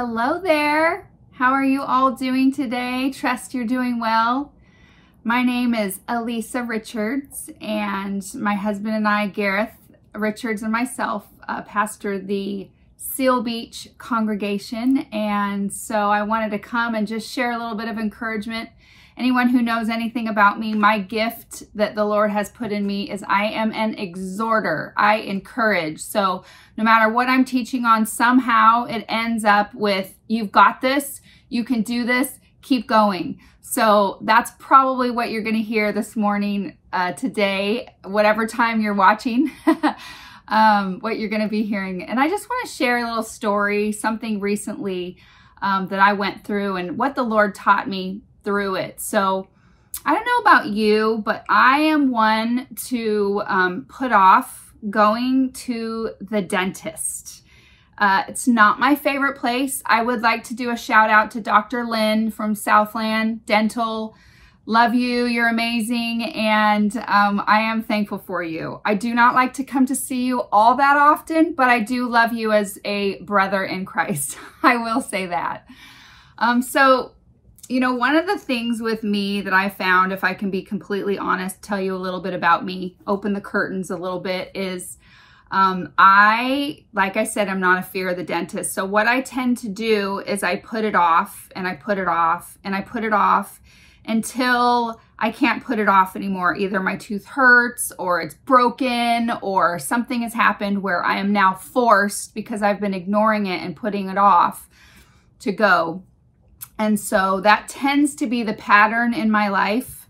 Hello there. How are you all doing today? Trust you're doing well. My name is Elisa Richards, and my husband and I, Gareth Richards, and myself, uh, pastor the Seal Beach congregation. And so I wanted to come and just share a little bit of encouragement Anyone who knows anything about me, my gift that the Lord has put in me is I am an exhorter. I encourage. So no matter what I'm teaching on, somehow it ends up with, you've got this, you can do this, keep going. So that's probably what you're going to hear this morning, uh, today, whatever time you're watching. um, what you're going to be hearing. And I just want to share a little story, something recently um, that I went through and what the Lord taught me through it. So I don't know about you, but I am one to um, put off going to the dentist. Uh, it's not my favorite place. I would like to do a shout out to Dr. Lynn from Southland Dental. Love you. You're amazing. And um, I am thankful for you. I do not like to come to see you all that often, but I do love you as a brother in Christ. I will say that. Um, so you know, one of the things with me that I found, if I can be completely honest, tell you a little bit about me, open the curtains a little bit, is um, I, like I said, I'm not a fear of the dentist. So what I tend to do is I put it off and I put it off and I put it off until I can't put it off anymore. Either my tooth hurts or it's broken or something has happened where I am now forced because I've been ignoring it and putting it off to go and so that tends to be the pattern in my life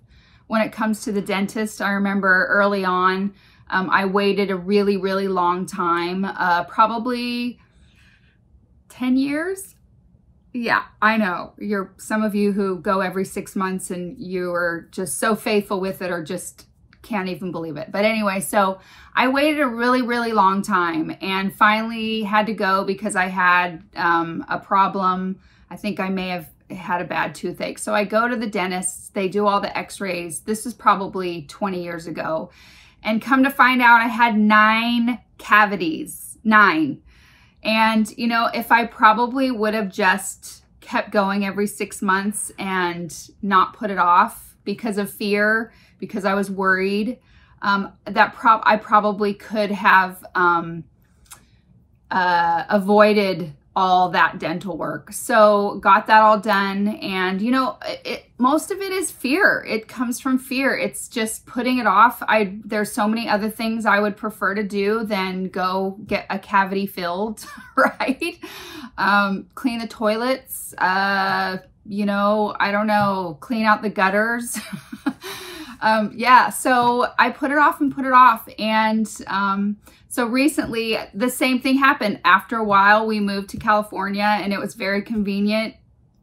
when it comes to the dentist. I remember early on, um, I waited a really, really long time, uh, probably 10 years. Yeah, I know. You're some of you who go every six months and you are just so faithful with it or just can't even believe it. But anyway, so I waited a really, really long time and finally had to go because I had um, a problem. I think I may have had a bad toothache. So I go to the dentist, they do all the x-rays. This is probably 20 years ago. And come to find out I had nine cavities, nine. And you know, if I probably would have just kept going every 6 months and not put it off because of fear, because I was worried, um, that prop, I probably could have um, uh, avoided all that dental work. So got that all done. And you know, it, most of it is fear. It comes from fear. It's just putting it off. I, there's so many other things I would prefer to do than go get a cavity filled, right? Um, clean the toilets, uh, you know, I don't know, clean out the gutters. um, yeah. So I put it off and put it off. And, um, so recently, the same thing happened. After a while, we moved to California and it was very convenient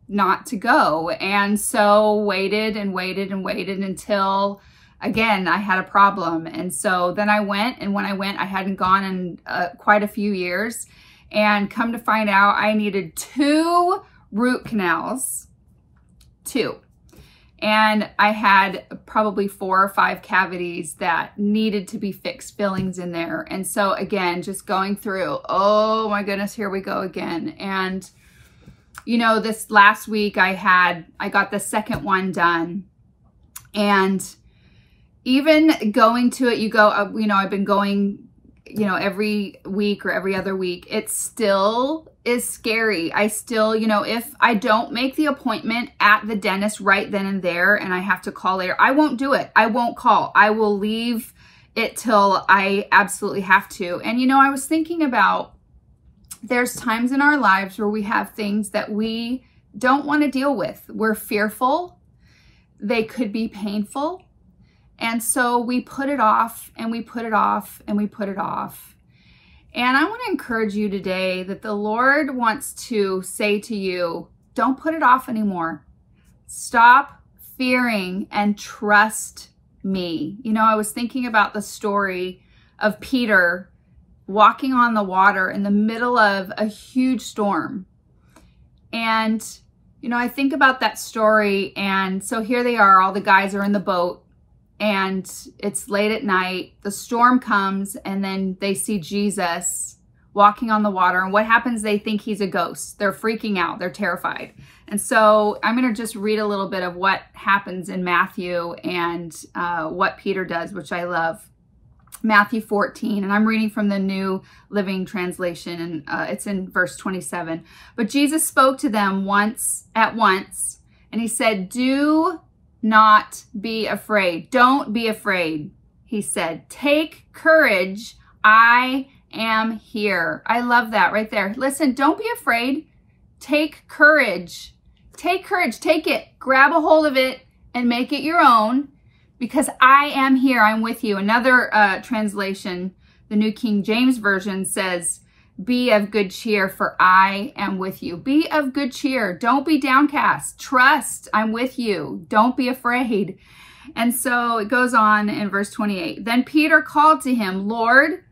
not to go. And so waited and waited and waited until again, I had a problem. And so then I went, and when I went, I hadn't gone in uh, quite a few years. And come to find out, I needed two root canals, two. And I had probably four or five cavities that needed to be fixed, fillings in there. And so again, just going through, oh my goodness, here we go again. And you know, this last week I had, I got the second one done and even going to it, you go, uh, you know, I've been going you know, every week or every other week, it still is scary. I still, you know, if I don't make the appointment at the dentist right then and there and I have to call later, I won't do it. I won't call. I will leave it till I absolutely have to. And, you know, I was thinking about there's times in our lives where we have things that we don't want to deal with. We're fearful, they could be painful and so we put it off and we put it off and we put it off. And I want to encourage you today that the Lord wants to say to you, don't put it off anymore. Stop fearing and trust me. You know, I was thinking about the story of Peter walking on the water in the middle of a huge storm. And, you know, I think about that story. And so here they are, all the guys are in the boat and it's late at night. The storm comes, and then they see Jesus walking on the water. And what happens? They think he's a ghost. They're freaking out, they're terrified. And so I'm going to just read a little bit of what happens in Matthew and uh, what Peter does, which I love. Matthew 14, and I'm reading from the New Living Translation, and uh, it's in verse 27. But Jesus spoke to them once at once, and he said, Do not be afraid. Don't be afraid, he said. Take courage. I am here. I love that right there. Listen, don't be afraid. Take courage. Take courage. Take it. Grab a hold of it and make it your own because I am here. I'm with you. Another uh, translation, the New King James Version says, be of good cheer, for I am with you. Be of good cheer. Don't be downcast. Trust, I'm with you. Don't be afraid. And so it goes on in verse 28. Then Peter called to him, Lord,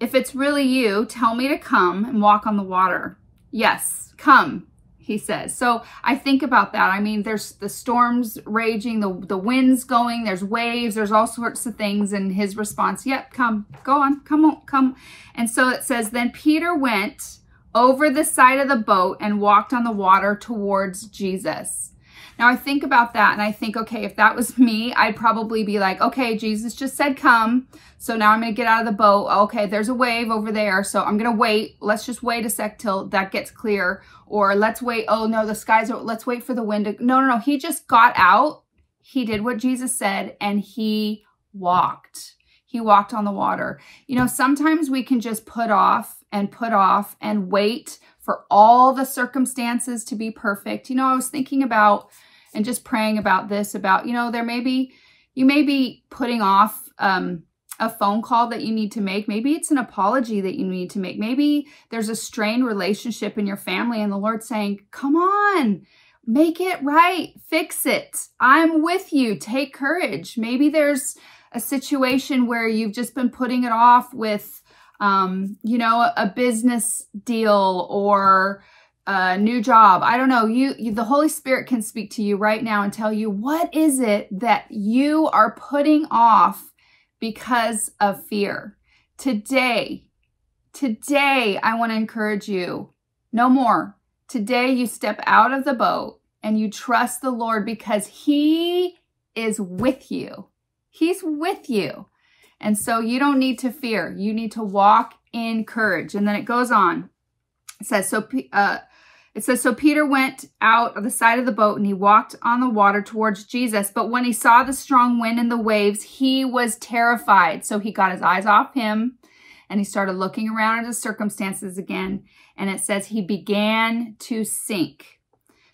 if it's really you, tell me to come and walk on the water. Yes, come, he says. So I think about that. I mean, there's the storms raging, the, the wind's going, there's waves, there's all sorts of things. And his response, yep, come, go on, come on, come. And so it says, then Peter went over the side of the boat and walked on the water towards Jesus. Now I think about that and I think, okay, if that was me, I'd probably be like, okay, Jesus just said come. So now I'm going to get out of the boat. Okay, there's a wave over there. So I'm going to wait. Let's just wait a sec till that gets clear. Or let's wait. Oh no, the skies are, let's wait for the wind. To, no, no, no. He just got out. He did what Jesus said and he walked. He walked on the water. You know, sometimes we can just put off and put off and wait for all the circumstances to be perfect. You know, I was thinking about and just praying about this about, you know, there may be, you may be putting off um, a phone call that you need to make. Maybe it's an apology that you need to make. Maybe there's a strained relationship in your family and the Lord saying, come on, make it right, fix it. I'm with you. Take courage. Maybe there's a situation where you've just been putting it off with um, you know, a business deal or a new job. I don't know. You, you, the Holy Spirit can speak to you right now and tell you what is it that you are putting off because of fear. Today, today, I want to encourage you no more. Today, you step out of the boat and you trust the Lord because He is with you. He's with you. And so you don't need to fear. You need to walk in courage. And then it goes on. It says, so, uh, it says, so Peter went out of the side of the boat and he walked on the water towards Jesus. But when he saw the strong wind and the waves, he was terrified. So he got his eyes off him and he started looking around at his circumstances again. And it says he began to sink.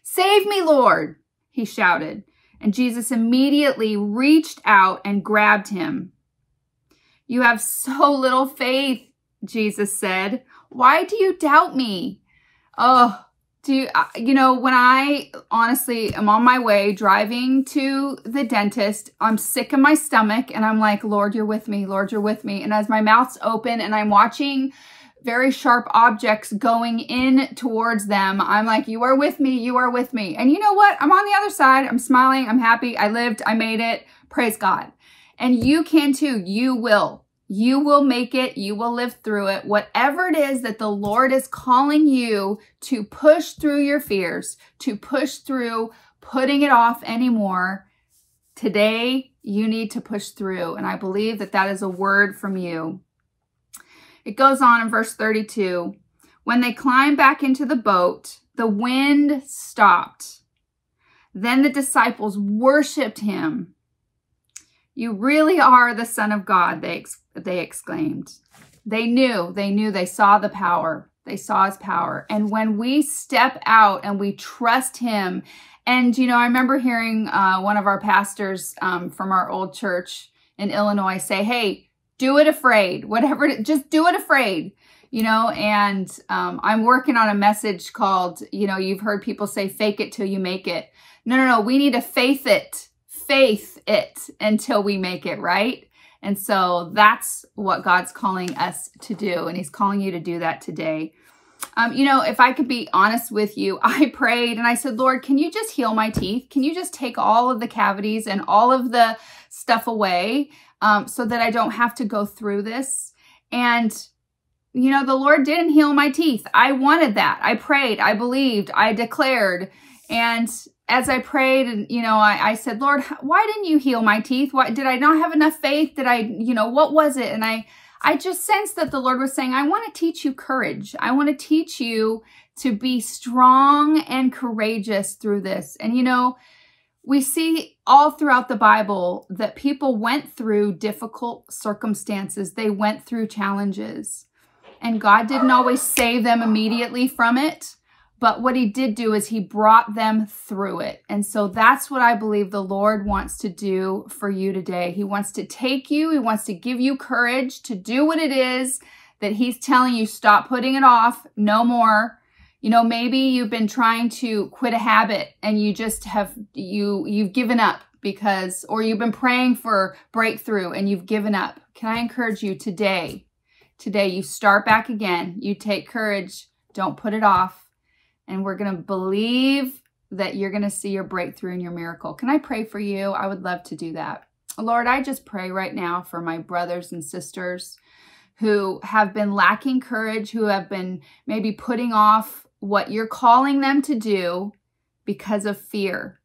Save me, Lord, he shouted. And Jesus immediately reached out and grabbed him. You have so little faith, Jesus said. Why do you doubt me? Oh, do you, uh, you know, when I honestly am on my way driving to the dentist, I'm sick in my stomach and I'm like, Lord, you're with me. Lord, you're with me. And as my mouth's open and I'm watching very sharp objects going in towards them. I'm like, you are with me, you are with me. And you know what? I'm on the other side. I'm smiling, I'm happy, I lived, I made it. Praise God. And you can too. You will. You will make it. You will live through it. Whatever it is that the Lord is calling you to push through your fears, to push through putting it off anymore, today you need to push through. And I believe that that is a word from you. It goes on in verse 32. When they climbed back into the boat, the wind stopped. Then the disciples worshiped him you really are the Son of God, they, ex they exclaimed. They knew, they knew, they saw the power. They saw his power. And when we step out and we trust him, and you know, I remember hearing uh, one of our pastors um, from our old church in Illinois say, hey, do it afraid, whatever, just do it afraid you know and um, i'm working on a message called you know you've heard people say fake it till you make it no no no we need to faith it faith it until we make it, right? And so that's what God's calling us to do. And He's calling you to do that today. Um, you know, if I could be honest with you, I prayed and I said, Lord, can you just heal my teeth? Can you just take all of the cavities and all of the stuff away um, so that I don't have to go through this? And, you know, the Lord didn't heal my teeth. I wanted that. I prayed, I believed, I declared. And as I prayed and, you know, I, I, said, Lord, why didn't you heal my teeth? Why did I not have enough faith? Did I, you know, what was it? And I, I just sensed that the Lord was saying, I want to teach you courage. I want to teach you to be strong and courageous through this. And, you know, we see all throughout the Bible that people went through difficult circumstances. They went through challenges and God didn't always save them immediately from it but what he did do is he brought them through it. And so that's what I believe the Lord wants to do for you today. He wants to take you, he wants to give you courage to do what it is that he's telling you stop putting it off, no more. You know, maybe you've been trying to quit a habit and you just have you you've given up because or you've been praying for breakthrough and you've given up. Can I encourage you today? Today you start back again. You take courage. Don't put it off and we're going to believe that you're going to see your breakthrough and your miracle. Can I pray for you? I would love to do that. Lord, I just pray right now for my brothers and sisters who have been lacking courage, who have been maybe putting off what you're calling them to do because of fear.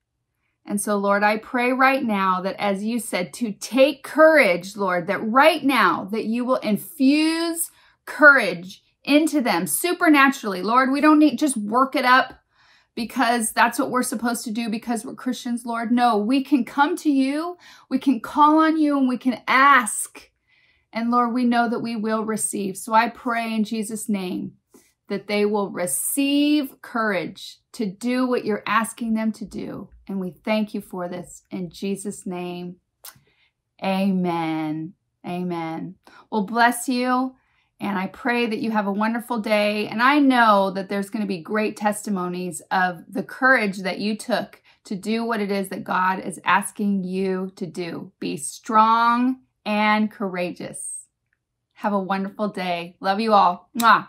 And so, Lord, I pray right now that as you said, to take courage, Lord, that right now that you will infuse courage into them supernaturally. Lord, we don't need just work it up because that's what we're supposed to do because we're Christians, Lord. No, we can come to you, we can call on you, and we can ask. And Lord, we know that we will receive. So I pray in Jesus' name that they will receive courage to do what you're asking them to do. And we thank you for this in Jesus' name. Amen. Amen. Well, bless you. And I pray that you have a wonderful day. And I know that there's going to be great testimonies of the courage that you took to do what it is that God is asking you to do. Be strong and courageous. Have a wonderful day. Love you all. Mwah.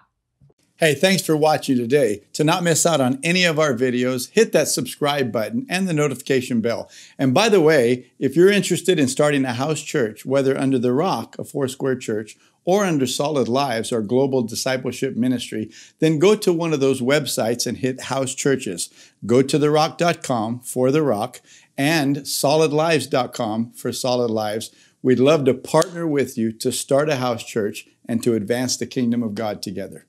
Hey, thanks for watching today. To not miss out on any of our videos, hit that subscribe button and the notification bell. And by the way, if you're interested in starting a house church, whether under the rock, a Foursquare church, or under Solid Lives, our global discipleship ministry, then go to one of those websites and hit House Churches. Go to therock.com for The Rock and solidlives.com for Solid Lives. We'd love to partner with you to start a house church and to advance the kingdom of God together.